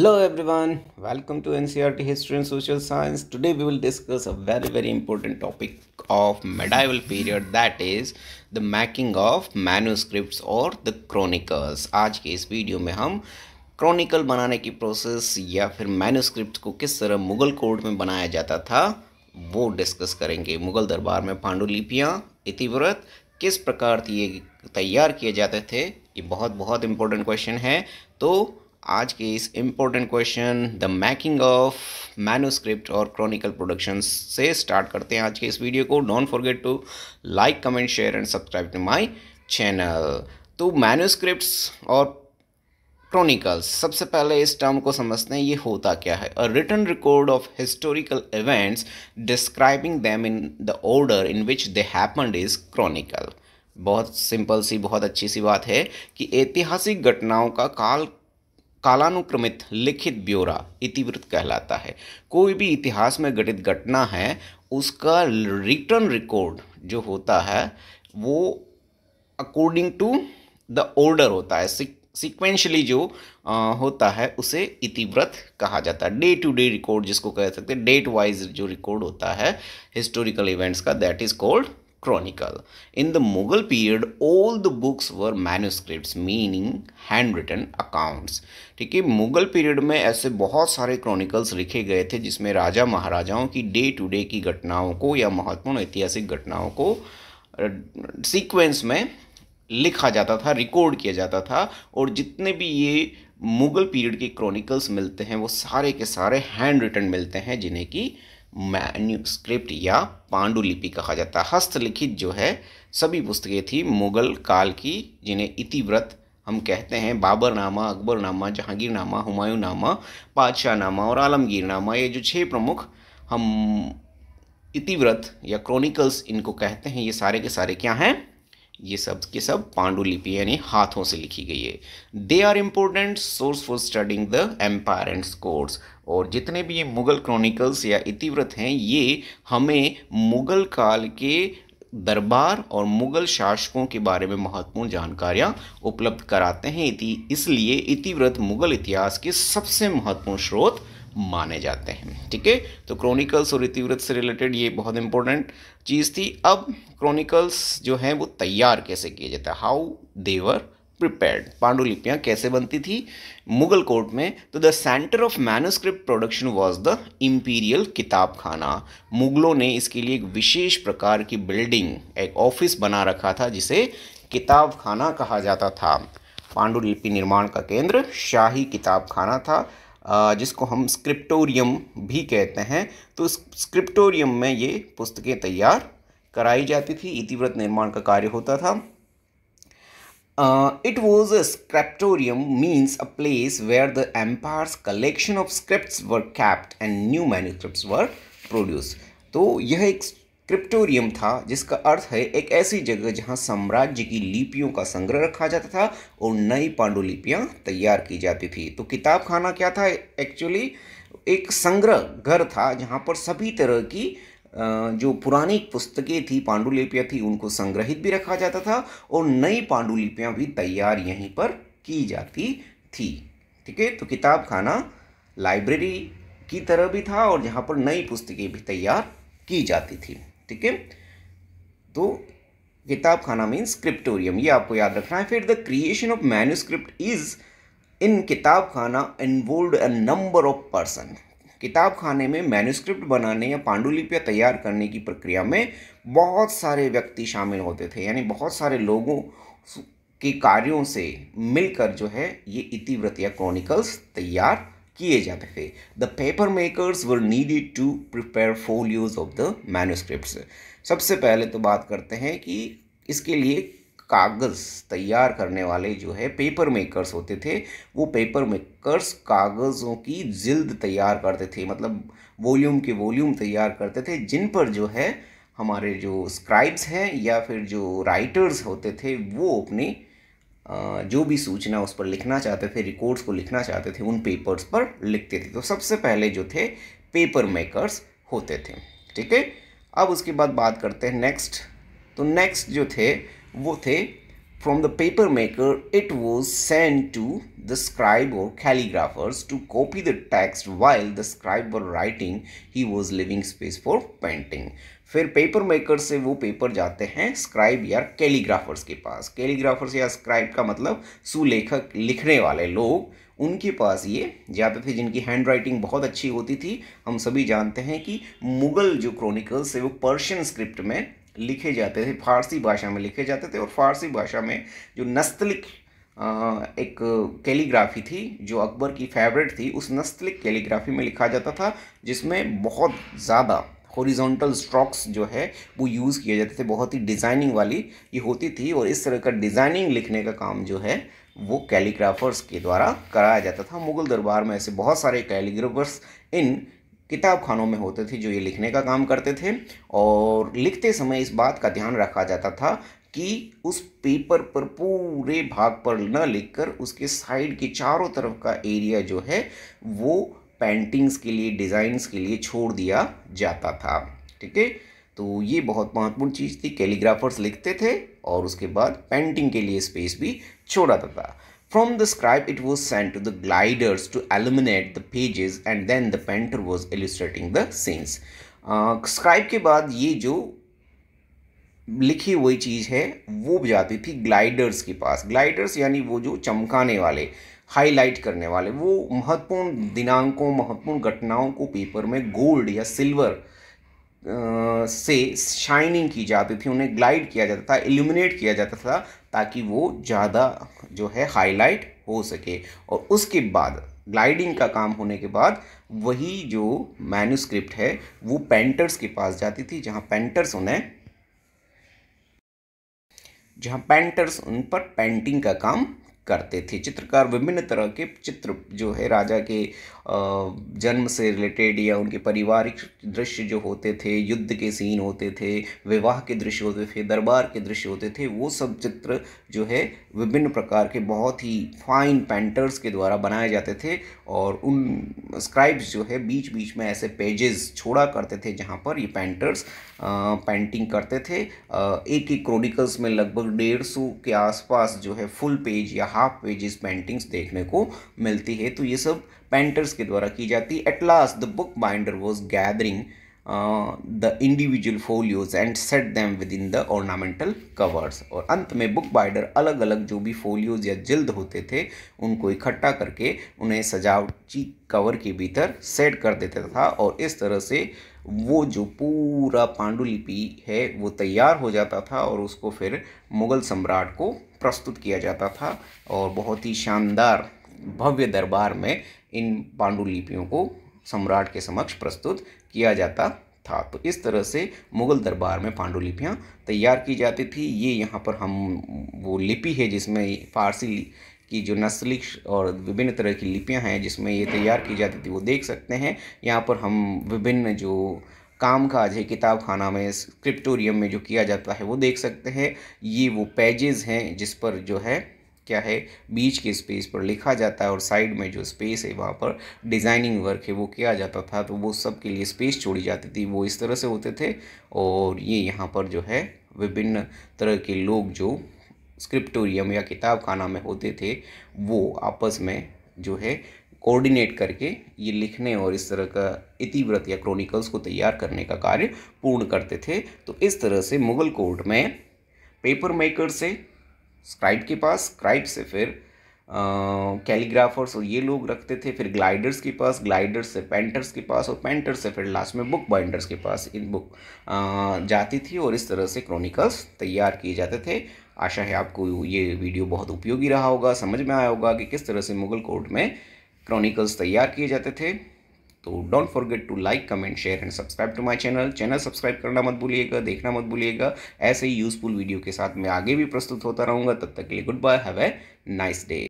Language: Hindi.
Hello everyone, welcome to NCRT History and Social Science. Today we will discuss a very very important topic of medieval period that is the making of manuscripts or the chronicles. आज के इस वीडियो में हम क्रॉनिकल बनाने की प्रोसेस या फिर मैनुस्क्रिप्ट को किस तरह मुगल कोर्ट में बनाया जाता था वो डिस्कस करेंगे मुगल दरबार में पांडुलिपियाँ इतिव्रत किस प्रकार ये तैयार किए जाते थे ये बहुत बहुत इम्पोर्टेंट क्वेश्चन है तो आज के इस important question the making of manuscript और क्रॉनिकल प्रोडक्शन से स्टार्ट करते हैं आज के इस वीडियो को don't forget to like comment share and subscribe to my channel तो मैनुस्क्रिप्ट्स और क्रॉनिकल्स सबसे पहले इस टर्म को समझते हैं ये होता क्या है a written record of historical events describing them in the order in which they happen is chronicle बहुत सिंपल सी बहुत अच्छी सी बात है कि ऐतिहासिक घटनाओं का काल कालानुक्रमित लिखित ब्यौरा इतिवृत्त कहलाता है कोई भी इतिहास में घटित घटना है उसका रिटर्न रिकॉर्ड जो होता है वो अकॉर्डिंग टू द ऑर्डर होता है सिक्वेंशली जो आ, होता है उसे इतिव्रत कहा जाता है डे टू डे रिकॉर्ड जिसको कह सकते हैं डेट वाइज जो रिकॉर्ड होता है हिस्टोरिकल इवेंट्स का that is called Chronicle. In the Mughal period, all the books were manuscripts, meaning handwritten accounts. ठीक है मुगल पीरियड में ऐसे बहुत सारे क्रॉनिकल्स लिखे गए थे जिसमें राजा महाराजाओं की डे टू डे की घटनाओं को या महत्वपूर्ण ऐतिहासिक घटनाओं को सीक्वेंस में लिखा जाता था रिकॉर्ड किया जाता था और जितने भी ये मुगल पीरियड के क्रॉनिकल्स मिलते हैं वो सारे के सारे हैंड रिटन मिलते हैं जिन्हें की मैन्यूस्क्रिप्ट या पांडुलिपि कहा जाता है हस्तलिखित जो है सभी पुस्तकें थी मुगल काल की जिन्हें इतिव्रत हम कहते हैं बाबरनामा अकबरनामा जहांगीरनामा हुमायूंनामा नामा और आलमगीरनामा ये जो छः प्रमुख हम इतिव्रत या क्रॉनिकल्स इनको कहते हैं ये सारे के सारे क्या हैं ये सब के सब पांडुलिपि यानी हाथों से लिखी गई है they are important source for studying the empire and scores और जितने भी ये मुगल क्रॉनिकल्स या इतिव्रत हैं ये हमें मुगल काल के दरबार और मुगल शासकों के बारे में महत्वपूर्ण जानकारियां उपलब्ध कराते हैं इति इसलिए इतिव्रत मुगल इतिहास के सबसे महत्वपूर्ण स्रोत माने जाते हैं ठीक है तो क्रॉनिकल्स और ऋतिव्रत से रिलेटेड ये बहुत इंपॉर्टेंट चीज़ थी अब क्रॉनिकल्स जो हैं वो तैयार कैसे किए जाते हैं हाउ देवर प्रिपेयर्ड पांडुलिपियाँ कैसे बनती थी मुगल कोर्ट में तो the centre of manuscript production was the imperial kitab khana मुगलों ने इसके लिए एक विशेष प्रकार की बिल्डिंग एक ऑफिस बना रखा था जिसे किताब खाना कहा जाता था पांडुलिपि निर्माण का केंद्र शाही किताब खाना था जिसको हम स्क्रिप्टोरियम भी कहते हैं तो स्क्रिप्टोरियम में ये पुस्तकें तैयार कराई जाती थी इतिव्रत निर्माण का कार्य होता था it was a scriptorium means a place where the empire's collection of script were kept and new manuscript were produce तो यह एक क्रिप्टोरियम था जिसका अर्थ है एक ऐसी जगह जहां साम्राज्य की लिपियों का संग्रह रखा जाता था और नई पांडुलिपियां तैयार की जाती थी तो किताब खाना क्या था एक्चुअली एक संग्रह घर था जहां पर सभी तरह की जो पुरानी पुस्तकें थी पांडुलिपियाँ थी उनको संग्रहित भी रखा जाता था और नई पांडुलिपियाँ भी तैयार यहीं पर की जाती थी ठीक है तो किताब खाना लाइब्रेरी की तरह भी था और जहाँ पर नई पुस्तकें भी तैयार की जाती थी ठीक है तो किताब खाना मीन्स क्रिप्टोरियम ये आपको याद रखना है फिर the creation of manuscript is in kitab khana involve a number of person किताब खाने में मैन्यूस्क्रिप्ट बनाने या पांडुलिपियाँ तैयार करने की प्रक्रिया में बहुत सारे व्यक्ति शामिल होते थे यानी बहुत सारे लोगों के कार्यों से मिलकर जो है ये इतिव्रत या क्रॉनिकल्स तैयार किए जाते थे the paper makers were needed to prepare folios of the manuscript सबसे पहले तो बात करते हैं कि इसके लिए कागज़ तैयार करने वाले जो है पेपर मेकर्स होते थे वो पेपर मेकर्स कागज़ों की जिल्द तैयार करते थे मतलब वॉल्यूम के वॉल्यूम तैयार करते थे जिन पर जो है हमारे जो स्क्राइब्स हैं या फिर जो राइटर्स होते थे वो अपनी जो भी सूचना उस पर लिखना चाहते थे रिकॉर्ड्स को लिखना चाहते थे उन पेपर्स पर लिखते थे तो सबसे पहले जो थे पेपर मेकर्स होते थे ठीक है अब उसके बाद बात करते हैं नेक्स्ट तो नेक्स्ट जो थे वो थे From the paper maker, it was sent to the scribe or calligraphers to copy the text while the scribe were writing, he was leaving space for painting. फिर पेपर मेकर से वो पेपर जाते हैं स्क्राइब या कैलीग्राफर्स के पास कैलीग्राफर्स या स्क्राइब का मतलब सुलेखक लिखने वाले लोग उनके पास ये जाते थे जिनकी हैंड राइटिंग बहुत अच्छी होती थी हम सभी जानते हैं कि मुग़ल जो क्रॉनिकल्स है वो पर्शियन स्क्रिप्ट में लिखे जाते थे फारसी भाषा में लिखे जाते थे और फारसी भाषा में जो नस्तलिक एक कैलीग्राफी थी जो अकबर की फेवरेट थी उस नस्तलिक कैलीग्राफी में लिखा जाता था जिसमें बहुत ज़्यादा हॉरिजॉन्टल स्ट्रोक्स जो है वो यूज़ किए जाते थे बहुत ही डिज़ाइनिंग वाली ये होती थी और इस तरह का डिज़ाइनिंग लिखने का काम जो है वो कैलीग्राफर्स के द्वारा कराया जाता था मुग़ल दरबार में ऐसे बहुत सारे कैलीग्राफर्स इन किताब खानों में होते थे जो ये लिखने का काम करते थे और लिखते समय इस बात का ध्यान रखा जाता था कि उस पेपर पर पूरे भाग पर न लिखकर उसके साइड के चारों तरफ का एरिया जो है वो पेंटिंग्स के लिए डिज़ाइंस के लिए छोड़ दिया जाता था ठीक है तो ये बहुत महत्वपूर्ण चीज़ थी कैलीग्राफर्स लिखते थे और उसके बाद पेंटिंग के लिए स्पेस भी छोड़ा जाता था From the scribe, it was sent to the gliders to illuminate the pages and then the painter was illustrating the scenes. Uh, scribe के बाद ये जो लिखी हुई चीज़ है वो भी जाती थी gliders के पास gliders यानी वो जो चमकाने वाले हाईलाइट करने वाले वो महत्वपूर्ण दिनांकों महत्वपूर्ण घटनाओं को पेपर में गोल्ड या सिल्वर से शाइनिंग की जाती थी उन्हें ग्लाइड किया जाता था इल्यूमिनेट किया जाता था ताकि वो ज़्यादा जो है हाईलाइट हो सके और उसके बाद ग्लाइडिंग का काम होने के बाद वही जो मैन्यूस्क्रिप्ट है वो पेंटर्स के पास जाती थी जहाँ पेंटर्स उन्हें जहाँ पेंटर्स उन पर पेंटिंग का काम करते थे चित्रकार विभिन्न तरह के चित्र जो है राजा के जन्म से रिलेटेड या उनके पारिवारिक दृश्य जो होते थे युद्ध के सीन होते थे विवाह के दृश्य होते थे दरबार के दृश्य होते थे वो सब चित्र जो है विभिन्न प्रकार के बहुत ही फाइन पेंटर्स के द्वारा बनाए जाते थे और उन स्क्राइब्स जो है बीच बीच में ऐसे पेजेस छोड़ा करते थे जहाँ पर ये पेंटर्स पेंटिंग करते थे एक एक क्रॉनिकल्स में लगभग डेढ़ सौ के आसपास जो है फुल पेज या हाफ पेजेस पेंटिंग्स देखने को मिलती है तो ये सब पेंटर्स के द्वारा की जाती है at last the book binder was gathering uh, the individual folios and set them within the ornamental covers और अंत में बुक बाइडर अलग अलग जो भी folios या जल्द होते थे उनको इकट्ठा करके उन्हें सजावटी कवर के भीतर सेट कर देता था और इस तरह से वो जो पूरा पांडुलिपि है वो तैयार हो जाता था और उसको फिर मुग़ल सम्राट को प्रस्तुत किया जाता था और बहुत ही शानदार भव्य दरबार में इन पांडुलिपियों को सम्राट के समक्ष प्रस्तुत किया जाता था तो इस तरह से मुग़ल दरबार में पांडुलिपियाँ तैयार की जाती थी ये यहाँ पर हम वो लिपि है जिसमें फारसी की जो नस्लिक और विभिन्न तरह की लिपियाँ हैं जिसमें ये तैयार की जाती थी वो देख सकते हैं यहाँ पर हम विभिन्न जो काम काज है किताब खाना में स्क्रिप्टोरियम में जो किया जाता है वो देख सकते हैं ये वो पेजेस हैं जिस पर जो है क्या है बीच के स्पेस पर लिखा जाता है और साइड में जो स्पेस है वहाँ पर डिज़ाइनिंग वर्क है वो किया जाता था तो वो सब के लिए स्पेस छोड़ी जाती थी वो इस तरह से होते थे और ये यहाँ पर जो है विभिन्न तरह के लोग जो स्क्रिप्टोरियम या किताब खाना में होते थे वो आपस में जो है कोऑर्डिनेट करके ये लिखने और इस तरह का इतिव्रत या क्रॉनिकल्स को तैयार करने का कार्य पूर्ण करते थे तो इस तरह से मुगल कोर्ट में पेपर मेकर से स्क्राइब के पास स्क्राइब से फिर कैलीग्राफर्स और ये लोग रखते थे फिर ग्लाइडर्स के पास ग्लाइडर्स से पेंटर्स के पास और पेंटर्स से फिर लास्ट में बुक बाइंडर्स के पास इन बुक जाती थी और इस तरह से क्रॉनिकल्स तैयार किए जाते थे आशा है आपको ये वीडियो बहुत उपयोगी रहा होगा समझ में आया होगा कि किस तरह से मुगल कोर्ट में क्रॉनिकल्स तैयार किए जाते थे तो don't forget to like comment share and subscribe to my channel channel subscribe करना मत भूलिएगा देखना मत भूलिएगा ऐसे ही यूजफुल वीडियो के साथ मैं आगे भी प्रस्तुत होता रहूँगा तब तक के लिए good bye have a nice day